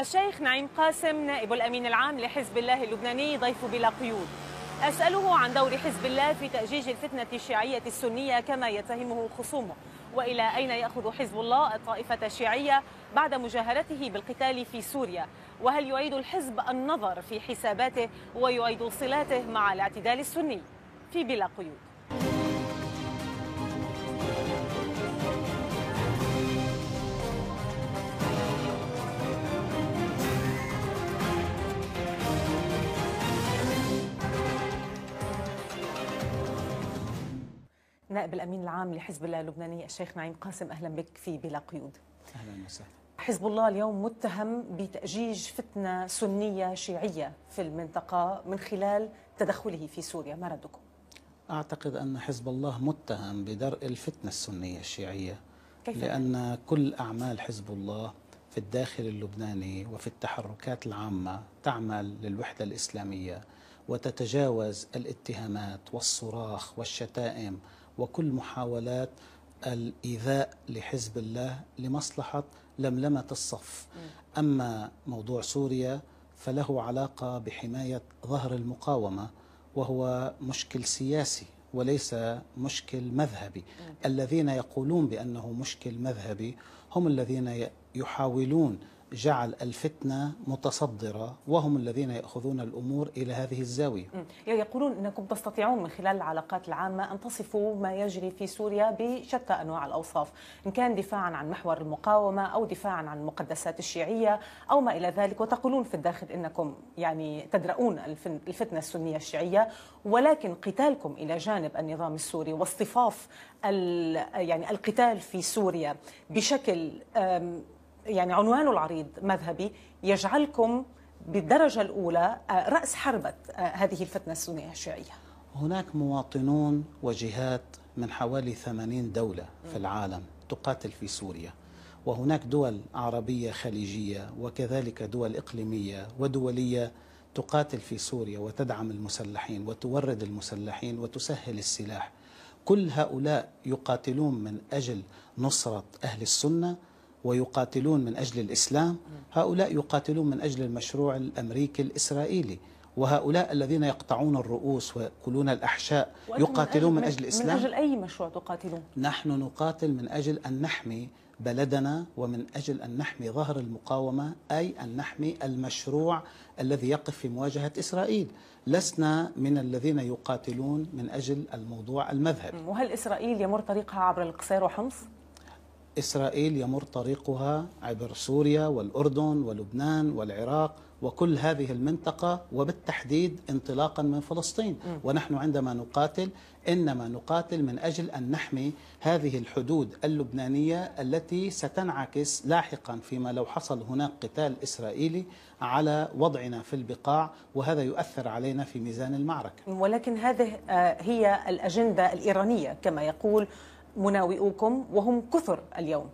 الشيخ نعيم قاسم نائب الأمين العام لحزب الله اللبناني ضيف بلا قيود أسأله عن دور حزب الله في تأجيج الفتنة الشيعية السنية كما يتهمه خصومه وإلى أين يأخذ حزب الله الطائفة الشيعية بعد مجاهرته بالقتال في سوريا وهل يعيد الحزب النظر في حساباته ويعيد صلاته مع الاعتدال السني في بلا قيود نائب الامين العام لحزب الله اللبناني الشيخ نعيم قاسم اهلا بك في بلا قيود اهلا وسهلا حزب الله اليوم متهم بتأجيج فتنة سنية شيعية في المنطقة من خلال تدخله في سوريا ما ردكم؟ أعتقد أن حزب الله متهم بدرء الفتنة السنية الشيعية كيف لأن كل أعمال حزب الله في الداخل اللبناني وفي التحركات العامة تعمل للوحدة الإسلامية وتتجاوز الاتهامات والصراخ والشتائم وكل محاولات الإيذاء لحزب الله لمصلحة لملمة الصف أما موضوع سوريا فله علاقة بحماية ظهر المقاومة وهو مشكل سياسي وليس مشكل مذهبي الذين يقولون بأنه مشكل مذهبي هم الذين يحاولون جعل الفتنة متصدرة وهم الذين يأخذون الأمور إلى هذه الزاوية يقولون أنكم تستطيعون من خلال العلاقات العامة أن تصفوا ما يجري في سوريا بشتى أنواع الأوصاف إن كان دفاعا عن محور المقاومة أو دفاعا عن المقدسات الشيعية أو ما إلى ذلك وتقولون في الداخل أنكم يعني تدرؤون الفتنة السنية الشيعية ولكن قتالكم إلى جانب النظام السوري واصطفاف يعني القتال في سوريا بشكل يعني عنوانه العريض مذهبي يجعلكم بالدرجة الأولى آه، رأس حربة آه، هذه الفتنة السنية الشيعية هناك مواطنون وجهات من حوالي 80 دولة في العالم تقاتل في سوريا وهناك دول عربية خليجية وكذلك دول إقليمية ودولية تقاتل في سوريا وتدعم المسلحين وتورد المسلحين وتسهل السلاح كل هؤلاء يقاتلون من أجل نصرة أهل السنة ويقاتلون من أجل الإسلام هؤلاء يقاتلون من أجل المشروع الأمريكي الإسرائيلي وهؤلاء الذين يقطعون الرؤوس ويأكلون الأحشاء يقاتلون من أجل, من أجل الإسلام من أجل أي مشروع تقاتلون؟ نحن نقاتل من أجل أن نحمي بلدنا ومن أجل أن نحمي ظهر المقاومة أي أن نحمي المشروع الذي يقف في مواجهة إسرائيل لسنا من الذين يقاتلون من أجل الموضوع المذهبي وهل إسرائيل يمر طريقها عبر القصير وحمص؟ إسرائيل يمر طريقها عبر سوريا والأردن ولبنان والعراق وكل هذه المنطقة وبالتحديد انطلاقا من فلسطين م. ونحن عندما نقاتل إنما نقاتل من أجل أن نحمي هذه الحدود اللبنانية التي ستنعكس لاحقا فيما لو حصل هناك قتال إسرائيلي على وضعنا في البقاع وهذا يؤثر علينا في ميزان المعركة ولكن هذه آه، هي الأجندة الإيرانية كما يقول مناوئوكم وهم كثر اليوم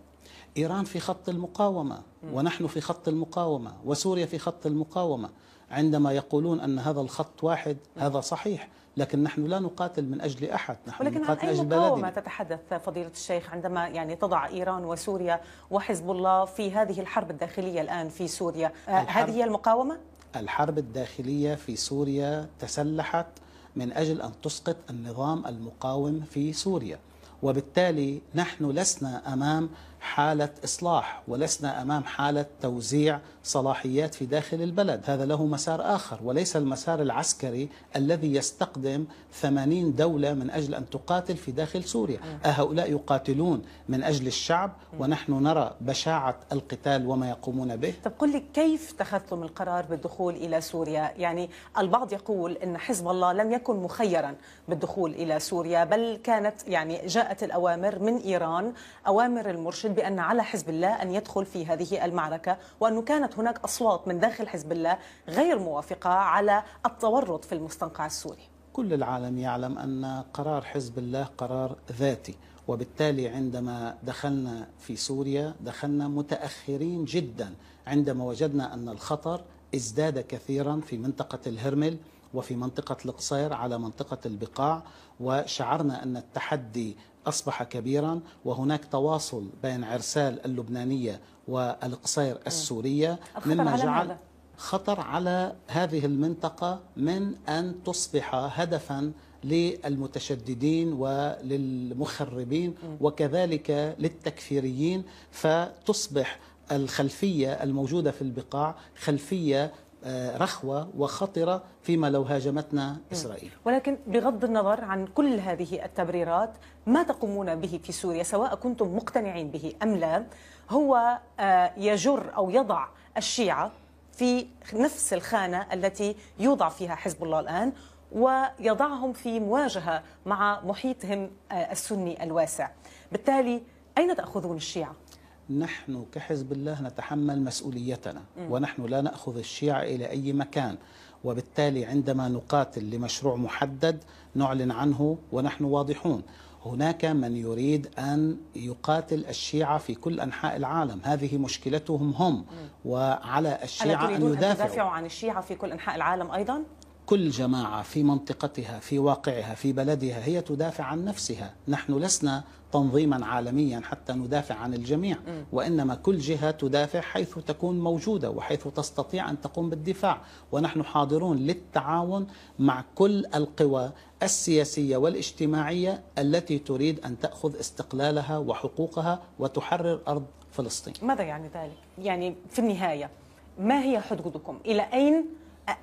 إيران في خط المقاومة ونحن في خط المقاومة وسوريا في خط المقاومة عندما يقولون أن هذا الخط واحد هذا صحيح لكن نحن لا نقاتل من أجل أحد نحن ولكن نقاتل عن أي مقاومة تتحدث فضيلة الشيخ عندما يعني تضع إيران وسوريا وحزب الله في هذه الحرب الداخلية الآن في سوريا آه، هذه هي المقاومة؟ الحرب الداخلية في سوريا تسلحت من أجل أن تسقط النظام المقاوم في سوريا وبالتالي نحن لسنا أمام حالة إصلاح ولسنا أمام حالة توزيع صلاحيات في داخل البلد هذا له مسار آخر وليس المسار العسكري الذي يستقدم 80 دولة من أجل أن تقاتل في داخل سوريا آه. هؤلاء يقاتلون من أجل الشعب آه. ونحن نرى بشاعة القتال وما يقومون به طب قل لي كيف اتخذتم القرار بالدخول إلى سوريا يعني البعض يقول أن حزب الله لم يكن مخيرا بالدخول إلى سوريا بل كانت يعني جاءت الأوامر من إيران أوامر المرشد بأن على حزب الله أن يدخل في هذه المعركة وأنه كانت هناك أصوات من داخل حزب الله غير موافقة على التورط في المستنقع السوري كل العالم يعلم أن قرار حزب الله قرار ذاتي وبالتالي عندما دخلنا في سوريا دخلنا متأخرين جدا عندما وجدنا أن الخطر ازداد كثيرا في منطقة الهرمل وفي منطقة القصير على منطقة البقاع وشعرنا أن التحدي أصبح كبيرا وهناك تواصل بين عرسال اللبنانية والقصير إيه. السورية مما جعل خطر على هذه المنطقة من أن تصبح هدفا للمتشددين وللمخربين إيه. وكذلك للتكفيريين فتصبح الخلفية الموجودة في البقاع خلفية آه، رخوة وخطرة فيما لو هاجمتنا إسرائيل ولكن بغض النظر عن كل هذه التبريرات ما تقومون به في سوريا سواء كنتم مقتنعين به أم لا هو آه، يجر أو يضع الشيعة في نفس الخانة التي يوضع فيها حزب الله الآن ويضعهم في مواجهة مع محيطهم آه، السني الواسع بالتالي أين تأخذون الشيعة؟ نحن كحزب الله نتحمل مسؤوليتنا ونحن لا نأخذ الشيعة إلى أي مكان وبالتالي عندما نقاتل لمشروع محدد نعلن عنه ونحن واضحون هناك من يريد أن يقاتل الشيعة في كل أنحاء العالم هذه مشكلتهم هم وعلى الشيعة أن يدافعوا أن يدافعوا عن الشيعة في كل أنحاء العالم أيضا؟ كل جماعة في منطقتها في واقعها في بلدها هي تدافع عن نفسها نحن لسنا تنظيما عالميا حتى ندافع عن الجميع وإنما كل جهة تدافع حيث تكون موجودة وحيث تستطيع أن تقوم بالدفاع ونحن حاضرون للتعاون مع كل القوى السياسية والاجتماعية التي تريد أن تأخذ استقلالها وحقوقها وتحرر أرض فلسطين ماذا يعني ذلك؟ يعني في النهاية ما هي حدودكم؟ إلى أين؟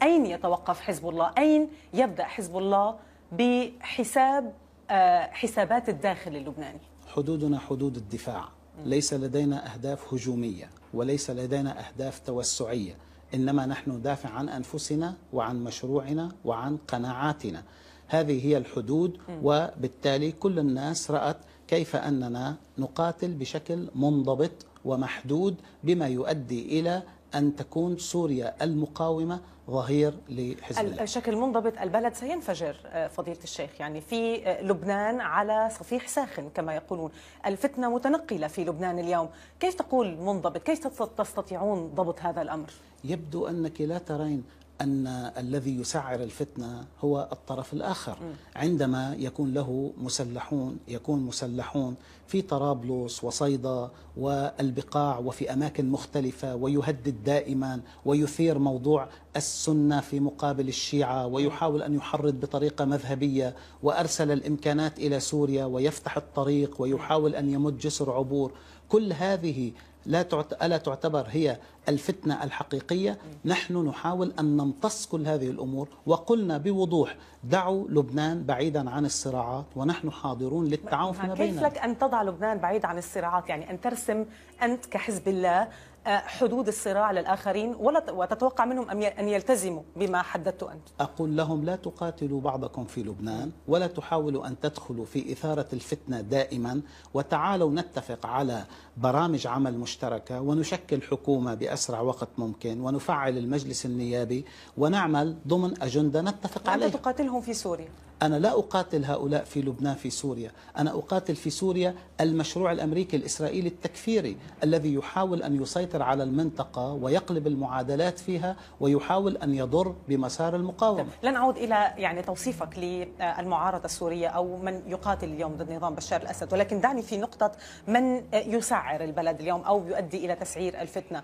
أين يتوقف حزب الله أين يبدأ حزب الله بحساب آه، حسابات الداخل اللبناني حدودنا حدود الدفاع ليس لدينا أهداف هجومية وليس لدينا أهداف توسعية إنما نحن ندافع عن أنفسنا وعن مشروعنا وعن قناعاتنا هذه هي الحدود وبالتالي كل الناس رأت كيف أننا نقاتل بشكل منضبط ومحدود بما يؤدي إلى أن تكون سوريا المقاومة ظهير لحزب الله الشكل منضبط البلد سينفجر آه، فضيلة الشيخ يعني في آه، لبنان على صفيح ساخن كما يقولون الفتنة متنقلة في لبنان اليوم كيف تقول منضبط كيف تستطيعون ضبط هذا الأمر يبدو أنك لا ترين أن الذي يسعر الفتنة هو الطرف الآخر عندما يكون له مسلحون يكون مسلحون في طرابلس وصيدا والبقاع وفي أماكن مختلفة ويهدد دائما ويثير موضوع السنة في مقابل الشيعة ويحاول أن يحرض بطريقة مذهبية وأرسل الإمكانات إلى سوريا ويفتح الطريق ويحاول أن يمد جسر عبور كل هذه لا ألا تعتبر هي الفتنة الحقيقية نحن نحاول أن نمتص كل هذه الأمور وقلنا بوضوح دعوا لبنان بعيدا عن الصراعات ونحن حاضرون للتعاون فيما بيننا كيف لك أن تضع لبنان بعيد عن الصراعات يعني أن ترسم أنت كحزب الله حدود الصراع للآخرين ولا وتتوقع منهم أن يلتزموا بما حددت أنت أقول لهم لا تقاتلوا بعضكم في لبنان ولا تحاولوا أن تدخلوا في إثارة الفتنة دائما وتعالوا نتفق على برامج عمل مشتركة ونشكل حكومة بأسرع وقت ممكن ونفعل المجلس النيابي ونعمل ضمن أجندة نتفق عليها تقاتلهم في سوريا أنا لا أقاتل هؤلاء في لبنان في سوريا أنا أقاتل في سوريا المشروع الأمريكي الإسرائيلي التكفيري الذي يحاول أن يسيطر على المنطقة ويقلب المعادلات فيها ويحاول أن يضر بمسار المقاومة طيب، لن أعود إلى يعني توصيفك للمعارضة السورية أو من يقاتل اليوم ضد نظام بشار الأسد ولكن دعني في نقطة من يسعر البلد اليوم أو يؤدي إلى تسعير الفتنة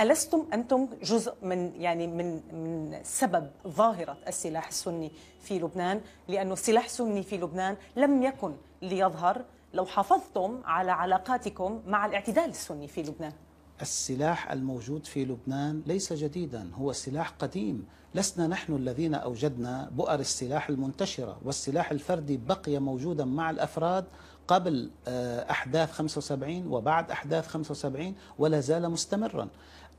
ألستم أنتم جزء من يعني من من سبب ظاهرة السلاح السني في لبنان لأنه السلاح السني في لبنان لم يكن ليظهر لو حافظتم على علاقاتكم مع الاعتدال السني في لبنان السلاح الموجود في لبنان ليس جديدا هو سلاح قديم لسنا نحن الذين أوجدنا بؤر السلاح المنتشرة والسلاح الفردي بقي موجودا مع الأفراد قبل آه، أحداث 75 وبعد أحداث 75 ولا زال مستمرا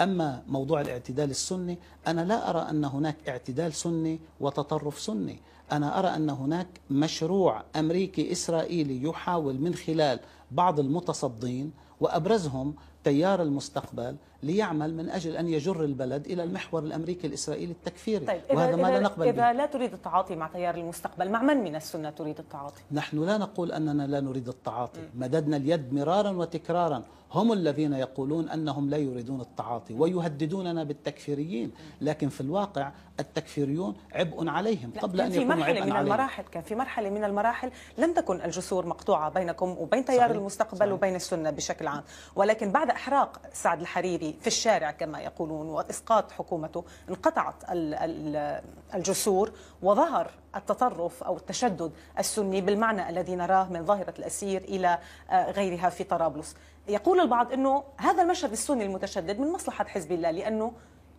أما موضوع الاعتدال السني أنا لا أرى أن هناك اعتدال سني وتطرف سني أنا أرى أن هناك مشروع أمريكي إسرائيلي يحاول من خلال بعض المتصدين وأبرزهم تيار المستقبل ليعمل من أجل أن يجر البلد إلى المحور الأمريكي الإسرائيلي التكفيري طيب وهذا ما لا نقبل إذا به. لا تريد التعاطي مع تيار المستقبل مع من من السنة تريد التعاطي؟ نحن لا نقول أننا لا نريد التعاطي م. مددنا اليد مرارا وتكرارا هم الذين يقولون أنهم لا يريدون التعاطي ويهددوننا بالتكفيريين لكن في الواقع التكفيريون عبء عليهم قبل أن يكونوا عبئا في مرحلة من المراحل كان في مرحلة من المراحل لم تكن الجسور مقطوعة بينكم وبين تيار صحيح. المستقبل صحيح. وبين السنة بشكل عام ولكن بعد إحراق سعد الحريري في الشارع كما يقولون وإسقاط حكومته انقطعت الجسور وظهر التطرف أو التشدد السني بالمعنى الذي نراه من ظاهرة الأسير إلى آه، غيرها في طرابلس يقول البعض انه هذا المشهد السني المتشدد من مصلحه حزب الله لانه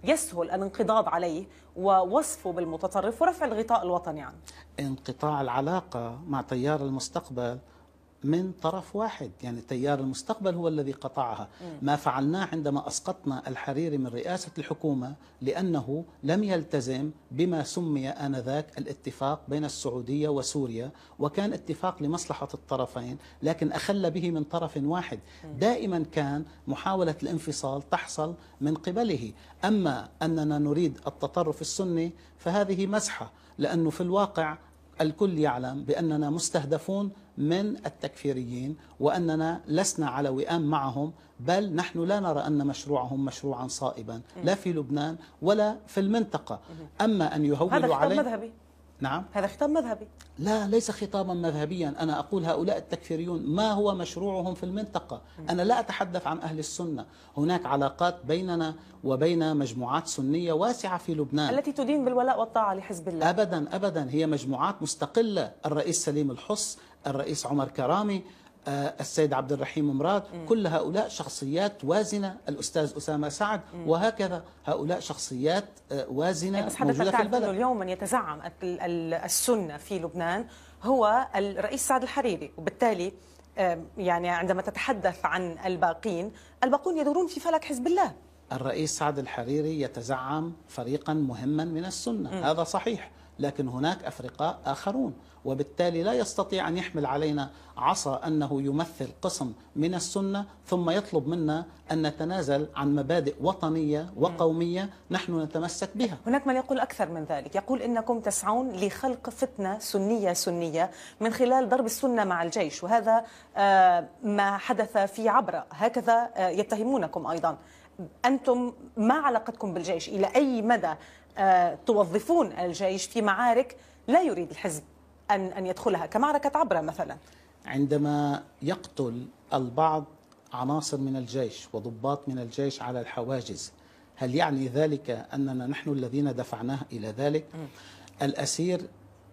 يسهل الانقضاض عليه ووصفه بالمتطرف ورفع الغطاء الوطني عنه انقطاع العلاقه مع تيار المستقبل من طرف واحد يعني تيار المستقبل هو الذي قطعها ما فعلناه عندما أسقطنا الحريري من رئاسة الحكومة لأنه لم يلتزم بما سمي آنذاك الاتفاق بين السعودية وسوريا وكان اتفاق لمصلحة الطرفين لكن أخل به من طرف واحد دائما كان محاولة الانفصال تحصل من قبله أما أننا نريد التطرف السني فهذه مزحة لأنه في الواقع الكل يعلم بأننا مستهدفون من التكفيريين وأننا لسنا على وئام معهم بل نحن لا نرى أن مشروعهم مشروعا صائبا لا في لبنان ولا في المنطقة أما أن يهولوا علينا هذا خطاب مذهبي نعم هذا خطاب مذهبي لا ليس خطابا مذهبيا أنا أقول هؤلاء التكفيريون ما هو مشروعهم في المنطقة أنا لا أتحدث عن أهل السنة هناك علاقات بيننا وبين مجموعات سنية واسعة في لبنان التي تدين بالولاء والطاعة لحزب الله أبدا أبدا هي مجموعات مستقلة الرئيس سليم الحص الرئيس عمر كرامي آه، السيد عبد الرحيم مراد كل هؤلاء شخصيات وازنة الأستاذ أسامة سعد وهكذا هؤلاء شخصيات آه، وازنة بس موجودة في البلد اليوم من يتزعم السنة في لبنان هو الرئيس سعد الحريري وبالتالي يعني عندما تتحدث عن الباقين الباقون يدورون في فلك حزب الله الرئيس سعد الحريري يتزعم فريقا مهما من السنة م. هذا صحيح لكن هناك أفرقاء آخرون وبالتالي لا يستطيع أن يحمل علينا عصا أنه يمثل قسم من السنة ثم يطلب منا أن نتنازل عن مبادئ وطنية وقومية نحن نتمسك بها هناك من يقول أكثر من ذلك يقول إنكم تسعون لخلق فتنة سنية سنية من خلال ضرب السنة مع الجيش وهذا آه، ما حدث في عبرة هكذا آه، يتهمونكم أيضا أنتم ما علاقتكم بالجيش إلى أي مدى آه، توظفون الجيش في معارك لا يريد الحزب أن أن يدخلها كمعركة عبرة مثلا عندما يقتل البعض عناصر من الجيش وضباط من الجيش على الحواجز هل يعني ذلك أننا نحن الذين دفعناه إلى ذلك؟ الأسير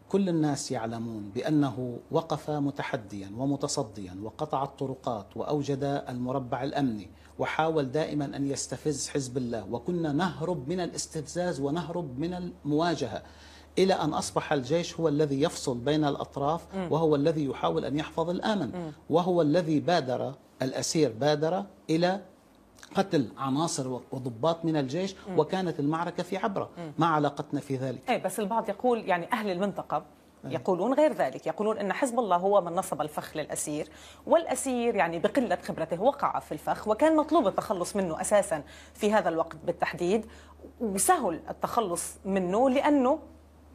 كل الناس يعلمون بأنه وقف متحديا ومتصديا وقطع الطرقات وأوجد المربع الأمني وحاول دائما أن يستفز حزب الله وكنا نهرب من الاستفزاز ونهرب من المواجهة إلى أن أصبح الجيش هو الذي يفصل بين الأطراف وهو الذي يحاول أن يحفظ الآمن وهو الذي بادر الأسير بادر إلى قتل عناصر وضباط من الجيش وكانت المعركة في عبرة ما علاقتنا في ذلك أي بس البعض يقول يعني أهل المنطقة إيه. يقولون غير ذلك يقولون أن حزب الله هو من نصب الفخ للأسير والأسير يعني بقلة خبرته وقع في الفخ وكان مطلوب التخلص منه أساسا في هذا الوقت بالتحديد وسهل التخلص منه لأنه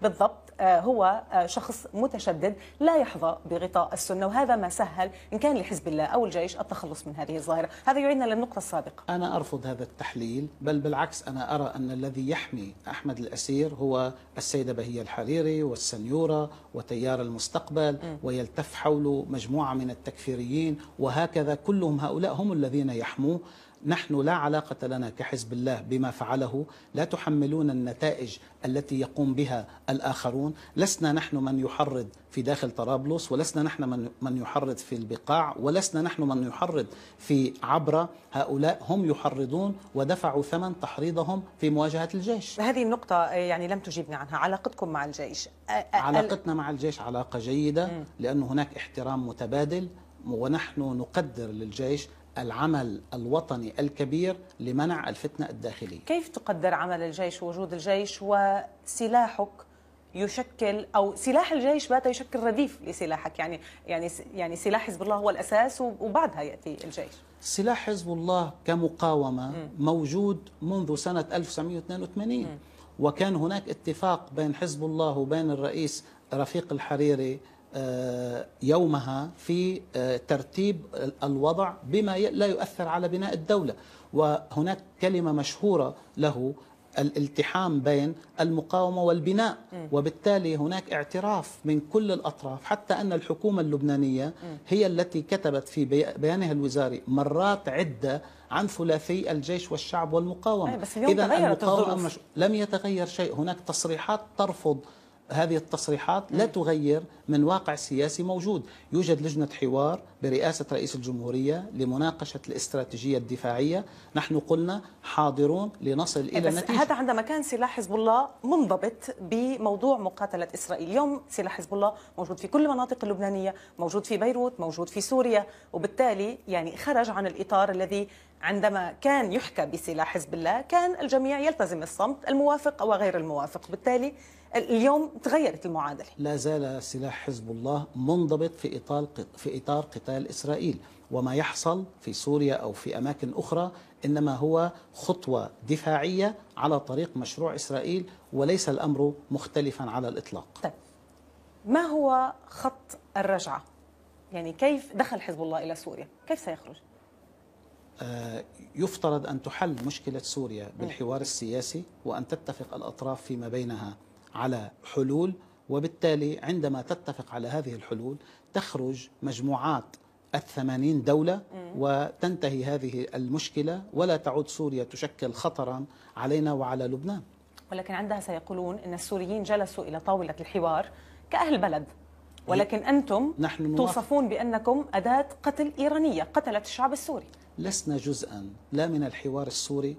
بالضبط آه، هو آه، شخص متشدد لا يحظى بغطاء السنة وهذا ما سهل إن كان لحزب الله أو الجيش التخلص من هذه الظاهرة هذا يعيدنا للنقطة السابقة أنا أرفض هذا التحليل بل بالعكس أنا أرى أن الذي يحمي أحمد الأسير هو السيدة بهية الحريري والسنيورة وتيار المستقبل ويلتف حوله مجموعة من التكفيريين وهكذا كلهم هؤلاء هم الذين يحموه نحن لا علاقة لنا كحزب الله بما فعله لا تحملون النتائج التي يقوم بها الآخرون لسنا نحن من يحرض في داخل طرابلس ولسنا نحن من من يحرض في البقاع ولسنا نحن من يحرض في عبرة هؤلاء هم يحرضون ودفعوا ثمن تحريضهم في مواجهة الجيش هذه النقطة آه، يعني لم تجيبني عنها علاقتكم مع الجيش آه، آه، علاقتنا مع الجيش علاقة جيدة لأن هناك احترام متبادل ونحن نقدر للجيش العمل الوطني الكبير لمنع الفتنة الداخلية كيف تقدر عمل الجيش ووجود الجيش وسلاحك يشكل او سلاح الجيش بات يشكل رديف لسلاحك يعني يعني يعني سلاح حزب الله هو الاساس وبعدها ياتي الجيش سلاح حزب الله كمقاومه موجود منذ سنه 1982 وكان هناك اتفاق بين حزب الله وبين الرئيس رفيق الحريري آه، يومها في آه، ترتيب الوضع بما لا يؤثر على بناء الدولة وهناك كلمة مشهورة له الالتحام بين المقاومة والبناء وبالتالي هناك اعتراف من كل الأطراف حتى أن الحكومة اللبنانية هي التي كتبت في بيانها الوزاري مرات عدة عن ثلاثي الجيش والشعب والمقاومة إيه، بس إذا المقاومة لم يتغير شيء هناك تصريحات ترفض هذه التصريحات لا تغير من واقع سياسي موجود يوجد لجنة حوار برئاسة رئيس الجمهورية لمناقشة الاستراتيجية الدفاعية نحن قلنا حاضرون لنصل إيه إلى بس نتيجة هذا عندما كان سلاح حزب الله منضبط بموضوع مقاتلة إسرائيل اليوم سلاح حزب الله موجود في كل المناطق اللبنانية موجود في بيروت موجود في سوريا وبالتالي يعني خرج عن الإطار الذي عندما كان يحكى بسلاح حزب الله كان الجميع يلتزم الصمت الموافق وغير الموافق بالتالي اليوم تغيرت المعادله لا زال سلاح حزب الله منضبط في اطار في اطار قتال اسرائيل وما يحصل في سوريا او في اماكن اخرى انما هو خطوه دفاعيه على طريق مشروع اسرائيل وليس الامر مختلفا على الاطلاق طيب ما هو خط الرجعه يعني كيف دخل حزب الله الى سوريا كيف سيخرج آه، يفترض أن تحل مشكلة سوريا بالحوار السياسي وأن تتفق الأطراف فيما بينها على حلول وبالتالي عندما تتفق على هذه الحلول تخرج مجموعات الثمانين دولة وتنتهي هذه المشكلة ولا تعود سوريا تشكل خطرا علينا وعلى لبنان ولكن عندها سيقولون أن السوريين جلسوا إلى طاولة الحوار كأهل بلد ولكن أنتم نحن توصفون بأنكم أداة قتل إيرانية قتلت الشعب السوري لسنا جزءا لا من الحوار السوري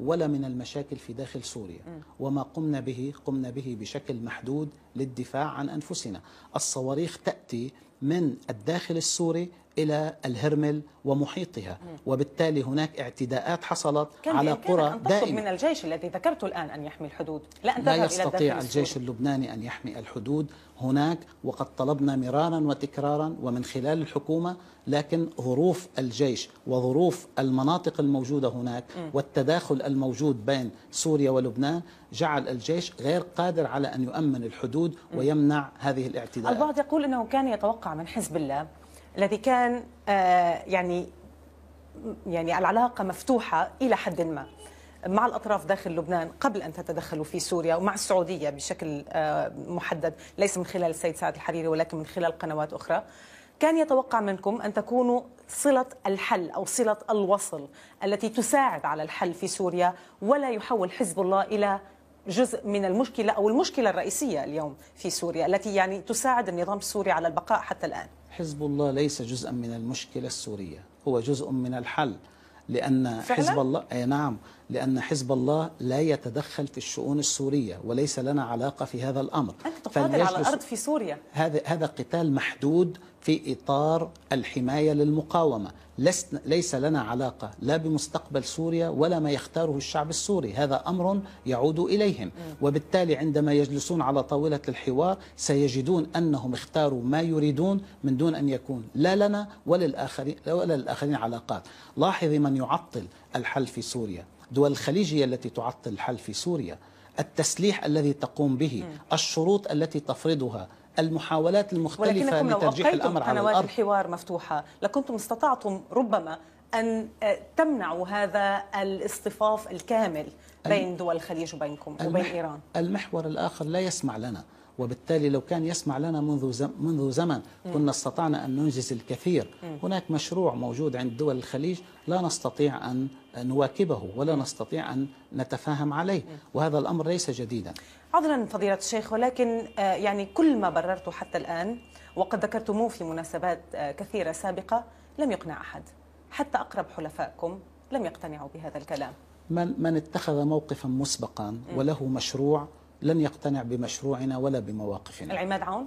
ولا من المشاكل في داخل سوريا وما قمنا به قمنا به بشكل محدود للدفاع عن أنفسنا الصواريخ تأتي من الداخل السوري إلى الهرمل ومحيطها وبالتالي هناك اعتداءات حصلت على قرى دائما من الجيش الذي ذكرته الآن أن يحمي الحدود لا, أن لا يستطيع إلى الجيش اللبناني أن يحمي الحدود هناك وقد طلبنا مرارا وتكرارا ومن خلال الحكومة لكن ظروف الجيش وظروف المناطق الموجودة هناك والتداخل الموجود بين سوريا ولبنان جعل الجيش غير قادر على أن يؤمن الحدود ويمنع هذه الاعتداءات البعض يقول أنه كان يتوقع من حزب الله الذي كان آه، يعني يعني العلاقه مفتوحه الى حد ما مع الاطراف داخل لبنان قبل ان تتدخلوا في سوريا ومع السعوديه بشكل آه، محدد ليس من خلال السيد سعد الحريري ولكن من خلال قنوات اخرى كان يتوقع منكم ان تكونوا صله الحل او صله الوصل التي تساعد على الحل في سوريا ولا يحول حزب الله الى جزء من المشكلة أو المشكلة الرئيسية اليوم في سوريا التي يعني تساعد النظام السوري على البقاء حتى الآن حزب الله ليس جزءا من المشكلة السورية هو جزء من الحل لأن فعلا؟ حزب الله أي نعم لأن حزب الله لا يتدخل في الشؤون السورية وليس لنا علاقة في هذا الأمر أنت تقاتل على الأرض في سوريا هذا هذا قتال محدود في إطار الحماية للمقاومة لسنا ليس لنا علاقة لا بمستقبل سوريا ولا ما يختاره الشعب السوري هذا أمر يعود إليهم وبالتالي عندما يجلسون على طاولة الحوار سيجدون أنهم اختاروا ما يريدون من دون أن يكون لا لنا ولا للآخرين ولا علاقات لاحظي من يعطل الحل في سوريا دول الخليجية التي تعطل الحل في سوريا التسليح الذي تقوم به الشروط التي تفرضها المحاولات المختلفة لترجيح الأمر على الأرض قنوات الحوار مفتوحة لكنتم استطعتم ربما أن آه، تمنعوا هذا الاصطفاف الكامل بين دول الخليج وبينكم وبين إيران المحور الآخر لا يسمع لنا وبالتالي لو كان يسمع لنا منذ منذ زمن كنا استطعنا أن ننجز الكثير هناك مشروع موجود عند دول الخليج لا نستطيع أن نواكبه ولا نستطيع أن نتفاهم عليه وهذا الأمر ليس جديدا عذرا فضيلة الشيخ ولكن آه، يعني كل ما بررته حتى الآن وقد ذكرتموه في مناسبات آه، كثيرة سابقة لم يقنع أحد حتى أقرب حلفائكم لم يقتنعوا بهذا الكلام من من اتخذ موقفا مسبقا وله مشروع لن يقتنع بمشروعنا ولا بمواقفنا العماد عون؟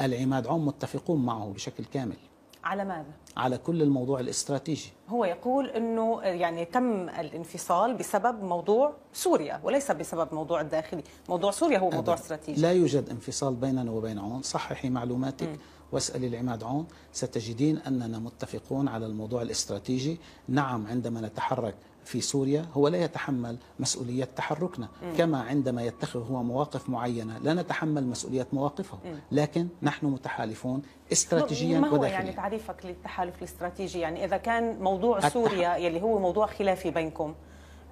العماد عون متفقون معه بشكل كامل على ماذا؟ على كل الموضوع الاستراتيجي هو يقول أنه يعني تم الانفصال بسبب موضوع سوريا وليس بسبب موضوع الداخلي موضوع سوريا هو أبداً. موضوع استراتيجي لا يوجد انفصال بيننا وبين عون صححي معلوماتك م. واسألي العماد عون ستجدين أننا متفقون على الموضوع الاستراتيجي نعم عندما نتحرك في سوريا هو لا يتحمل مسؤولية تحركنا م. كما عندما يتخذ هو مواقف معينة لا نتحمل مسؤولية مواقفه م. لكن نحن متحالفون استراتيجيا ما هو وداخليا. يعني تعريفك للتحالف الاستراتيجي يعني إذا كان موضوع التح... سوريا يلي هو موضوع خلافي بينكم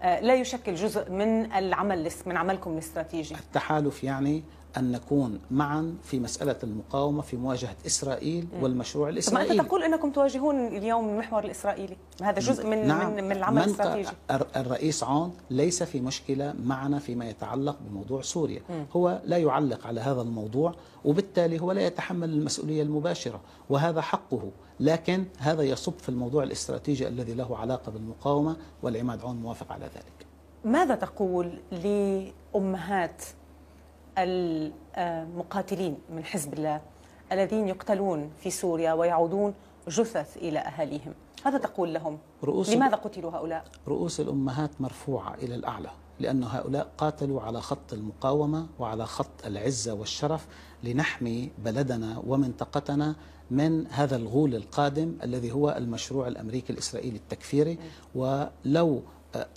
آه، لا يشكل جزء من العمل من عملكم الاستراتيجي التحالف يعني أن نكون معا في مسألة المقاومة في مواجهة إسرائيل والمشروع الإسرائيلي أنت تقول أنكم تواجهون اليوم المحور الإسرائيلي هذا جزء من, نعم. من, من العمل الاستراتيجي الرئيس عون ليس في مشكلة معنا فيما يتعلق بموضوع سوريا م. هو لا يعلق على هذا الموضوع وبالتالي هو لا يتحمل المسؤولية المباشرة وهذا حقه لكن هذا يصب في الموضوع الاستراتيجي الذي له علاقة بالمقاومة والعماد عون موافق على ذلك ماذا تقول لأمهات المقاتلين من حزب الله الذين يقتلون في سوريا ويعودون جثث إلى أهاليهم ماذا تقول لهم؟ رؤوس لماذا قتلوا هؤلاء؟ رؤوس الأمهات مرفوعة إلى الأعلى لأن هؤلاء قاتلوا على خط المقاومة وعلى خط العزة والشرف لنحمي بلدنا ومنطقتنا من هذا الغول القادم الذي هو المشروع الأمريكي الإسرائيلي التكفيري ولو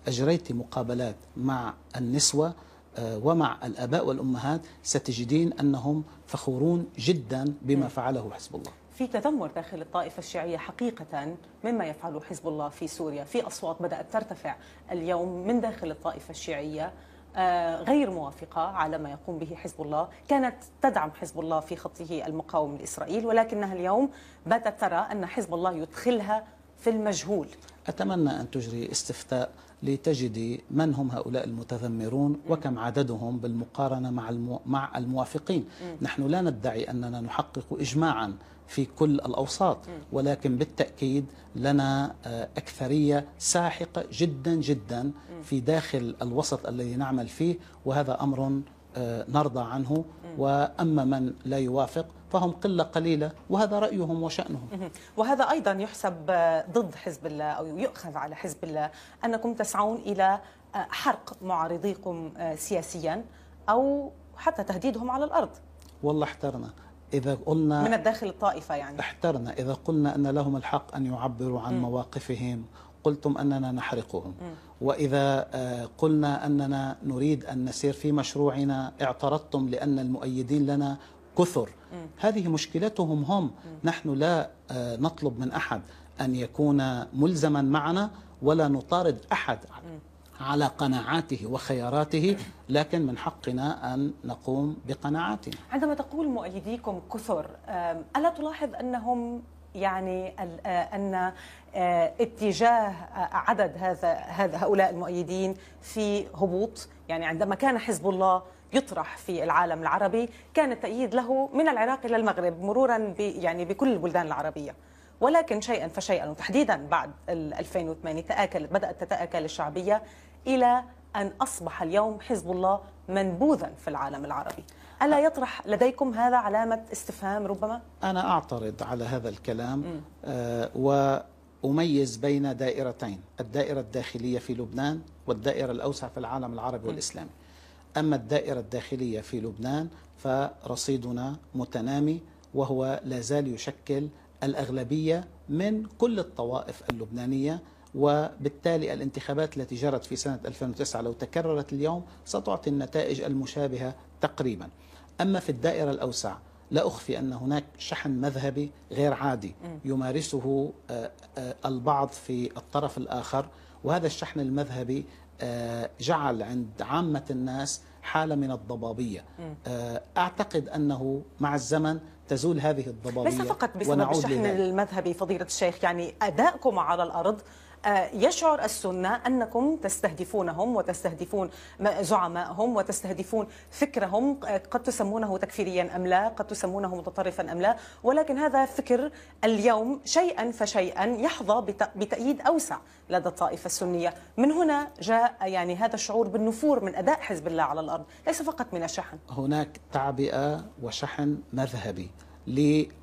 أجريت مقابلات مع النسوة آه، ومع الآباء والأمهات ستجدين أنهم فخورون جدا بما فعله حزب الله في تذمر داخل الطائفة الشيعية حقيقة مما يفعله حزب الله في سوريا في أصوات بدأت ترتفع اليوم من داخل الطائفة الشيعية آه، غير موافقة على ما يقوم به حزب الله كانت تدعم حزب الله في خطه المقاوم لإسرائيل ولكنها اليوم باتت ترى أن حزب الله يدخلها في المجهول أتمنى أن تجري استفتاء لتجدي من هم هؤلاء المتذمرون وكم عددهم بالمقارنة مع مع الموافقين نحن لا ندعي أننا نحقق إجماعا في كل الأوساط ولكن بالتأكيد لنا آه، أكثرية ساحقة جدا جدا في داخل الوسط الذي نعمل فيه وهذا أمر آه، نرضى عنه وأما من لا يوافق فهم قلة قليلة وهذا رأيهم وشأنهم وهذا أيضا يحسب آه، ضد حزب الله أو يؤخذ على حزب الله أنكم تسعون إلى حرق معارضيكم سياسيا أو حتى تهديدهم على الأرض والله احترنا إذا قلنا من الداخل الطائفة يعني احترنا إذا قلنا أن لهم الحق أن يعبروا عن م. مواقفهم قلتم أننا نحرقهم م. وإذا آه، قلنا أننا نريد أن نسير في مشروعنا اعترضتم لأن المؤيدين لنا كثر م. هذه مشكلتهم هم م. نحن لا آه، نطلب من أحد أن يكون ملزما معنا ولا نطارد أحد على قناعاته وخياراته لكن من حقنا أن نقوم بقناعاتنا عندما تقول مؤيديكم كثر ألا تلاحظ أنهم يعني آه، ان آه، اتجاه آه، عدد هذا هذا هؤلاء المؤيدين في هبوط يعني عندما كان حزب الله يطرح في العالم العربي كان التأييد له من العراق إلى المغرب مرورا يعني بكل البلدان العربية ولكن شيئا فشيئا وتحديدا بعد 2008 تآكلت بدأت تتآكل الشعبية إلى أن أصبح اليوم حزب الله منبوذا في العالم العربي ألا يطرح لديكم هذا علامة استفهام ربما؟ أنا أعترض على هذا الكلام آه، وأميز بين دائرتين الدائرة الداخلية في لبنان والدائرة الأوسع في العالم العربي والإسلامي أما الدائرة الداخلية في لبنان فرصيدنا متنامي وهو لا زال يشكل الأغلبية من كل الطوائف اللبنانية وبالتالي الانتخابات التي جرت في سنة 2009 لو تكررت اليوم ستعطي النتائج المشابهة تقريبا أما في الدائرة الأوسع لا أخفي أن هناك شحن مذهبي غير عادي يمارسه آه، آه، البعض في الطرف الآخر وهذا الشحن المذهبي آه، جعل عند عامة الناس حالة من الضبابية أعتقد أنه مع الزمن تزول هذه الضبابية ليس فقط بسبب الشحن المذهبي فضيلة الشيخ يعني أدائكم على الأرض آه، يشعر السنة أنكم تستهدفونهم وتستهدفون زعمائهم وتستهدفون فكرهم قد تسمونه تكفيريا أم لا قد تسمونه متطرفا أم لا ولكن هذا فكر اليوم شيئا فشيئا يحظى بتأييد أوسع لدى الطائفة السنية من هنا جاء يعني هذا الشعور بالنفور من أداء حزب الله على الأرض ليس فقط من الشحن هناك تعبئة وشحن مذهبي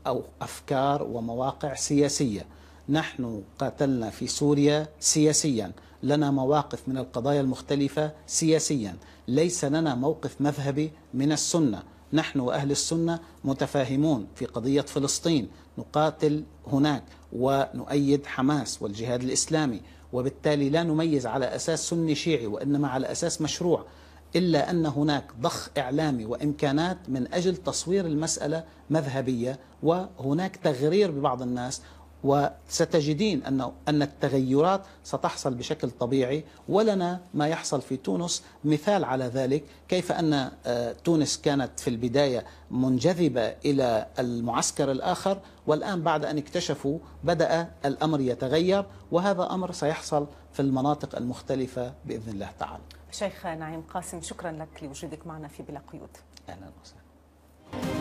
لأفكار ومواقع سياسية نحن قاتلنا في سوريا سياسيا لنا مواقف من القضايا المختلفة سياسيا ليس لنا موقف مذهبي من السنة نحن وأهل السنة متفاهمون في قضية فلسطين نقاتل هناك ونؤيد حماس والجهاد الإسلامي وبالتالي لا نميز على أساس سني شيعي وإنما على أساس مشروع إلا أن هناك ضخ إعلامي وإمكانات من أجل تصوير المسألة مذهبية وهناك تغرير ببعض الناس وستجدين أنه أن التغيرات ستحصل بشكل طبيعي ولنا ما يحصل في تونس مثال على ذلك كيف أن آه، تونس كانت في البداية منجذبة إلى المعسكر الآخر والآن بعد أن اكتشفوا بدأ الأمر يتغير وهذا أمر سيحصل في المناطق المختلفة بإذن الله تعالى شيخ نعيم قاسم شكرا لك لوجودك معنا في بلا قيود أهلا وسهلا